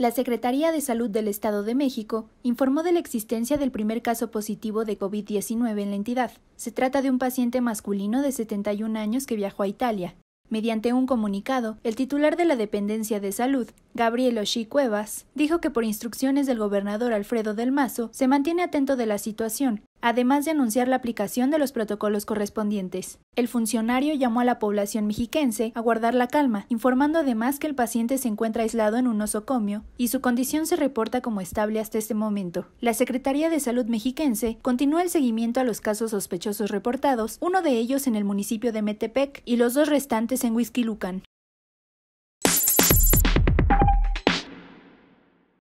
La Secretaría de Salud del Estado de México informó de la existencia del primer caso positivo de COVID-19 en la entidad. Se trata de un paciente masculino de 71 años que viajó a Italia. Mediante un comunicado, el titular de la Dependencia de Salud, Gabriel Oshí Cuevas, dijo que por instrucciones del gobernador Alfredo del Mazo se mantiene atento de la situación además de anunciar la aplicación de los protocolos correspondientes. El funcionario llamó a la población mexiquense a guardar la calma, informando además que el paciente se encuentra aislado en un nosocomio y su condición se reporta como estable hasta este momento. La Secretaría de Salud mexiquense continúa el seguimiento a los casos sospechosos reportados, uno de ellos en el municipio de Metepec y los dos restantes en Huizquilucan.